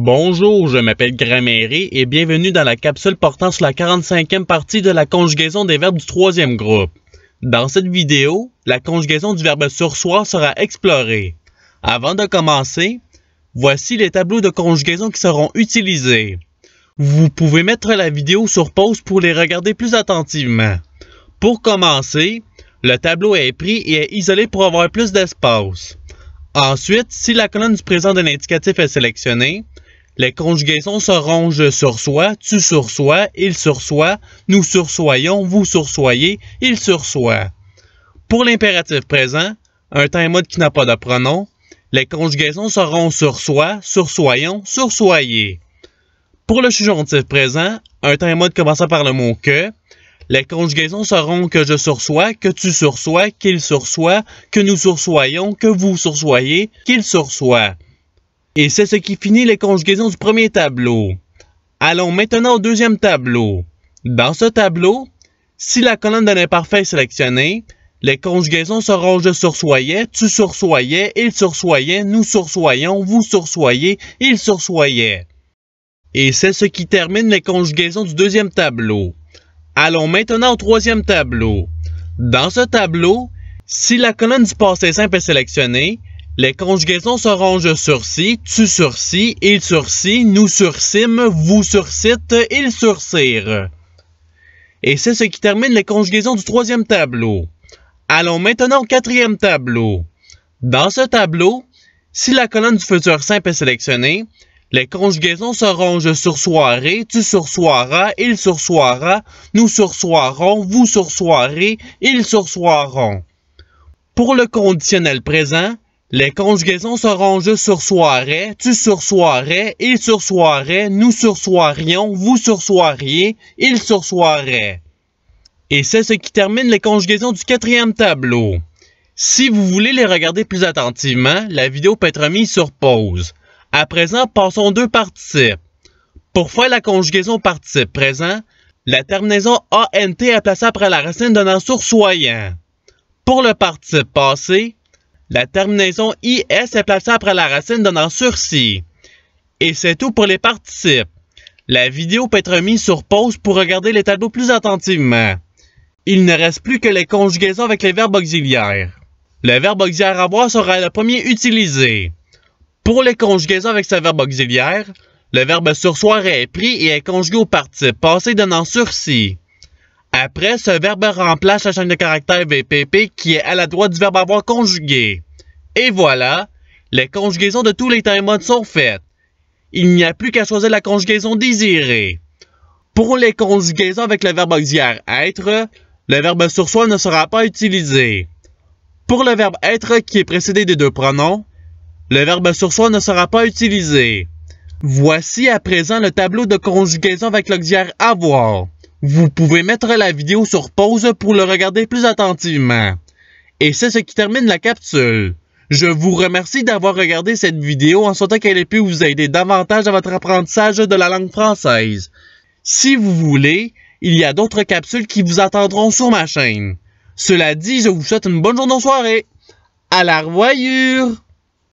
Bonjour, je m'appelle Grammairé et bienvenue dans la capsule portant sur la 45e partie de la conjugaison des verbes du troisième groupe. Dans cette vidéo, la conjugaison du verbe sursoir sera explorée. Avant de commencer, voici les tableaux de conjugaison qui seront utilisés. Vous pouvez mettre la vidéo sur pause pour les regarder plus attentivement. Pour commencer, le tableau est pris et est isolé pour avoir plus d'espace. Ensuite, si la colonne du présent de l'indicatif est sélectionnée, les conjugaisons seront « je sur soi, tu sursois, il sur nous sursoyons, vous sursoyez, il sursoit. Pour l'impératif présent, un temps et mode qui n'a pas de pronom, les conjugaisons seront sur soi, sursoyons, sursoyez. Pour le subjonctif présent, un temps et mode commençant par le mot que, les conjugaisons seront que je sursois, que tu sursois, qu'il sursoit, que nous sursoyons, que vous sursoyez, qu'il sursoit. Et c'est ce qui finit les conjugaisons du premier tableau. Allons maintenant au deuxième tableau. Dans ce tableau, si la colonne d'un imparfait est sélectionnée, les conjugaisons seront je sursoyais, tu sursoyais, il sursoyait, nous sursoyons, vous sursoyez, il sursoyait. Et c'est ce qui termine les conjugaisons du deuxième tableau. Allons maintenant au troisième tableau. Dans ce tableau, si la colonne du passé simple est sélectionnée, les conjugaisons rangent sur sursis, tu sursis, il sursis, nous sursîmes, vous surcite, ils sursire. Et c'est ce qui termine les conjugaisons du troisième tableau. Allons maintenant au quatrième tableau. Dans ce tableau, si la colonne du futur simple est sélectionnée, les conjugaisons se rangent sur soirée, tu sursoiras, il sursoira, nous sursoirons, vous sursoirez, ils sursoiront. Pour le conditionnel présent, les conjugaisons seront sur soirée tu sursoirais, il sursoirait, nous sursoirions, vous sursoiriez, il sursoirait. Et c'est ce qui termine les conjugaisons du quatrième tableau. Si vous voulez les regarder plus attentivement, la vidéo peut être mise sur pause. À présent, passons deux participes. Pour faire la conjugaison participe présent, la terminaison ANT est placée après la racine donnant sursoyant. Pour le participe passé, la terminaison IS est placée après la racine donnant sursis. Et c'est tout pour les participes. La vidéo peut être mise sur pause pour regarder les tableaux plus attentivement. Il ne reste plus que les conjugaisons avec les verbes auxiliaires. Le verbe auxiliaire avoir sera le premier utilisé. Pour les conjugaisons avec ce verbe auxiliaire, le verbe sursoir est pris et est conjugué au participe passé donnant sursis. Après, ce verbe remplace la chaîne de caractère VPP qui est à la droite du verbe avoir conjugué. Et voilà, les conjugaisons de tous les temps modes sont faites. Il n'y a plus qu'à choisir la conjugaison désirée. Pour les conjugaisons avec le verbe auxiliaire être, le verbe sur soi ne sera pas utilisé. Pour le verbe être qui est précédé des deux pronoms, le verbe sur soi ne sera pas utilisé. Voici à présent le tableau de conjugaison avec l'auxiliaire avoir. Vous pouvez mettre la vidéo sur pause pour le regarder plus attentivement. Et c'est ce qui termine la capsule. Je vous remercie d'avoir regardé cette vidéo en souhaitant qu'elle ait pu vous aider davantage à votre apprentissage de la langue française. Si vous voulez, il y a d'autres capsules qui vous attendront sur ma chaîne. Cela dit, je vous souhaite une bonne journée ou soirée. À la revoyure!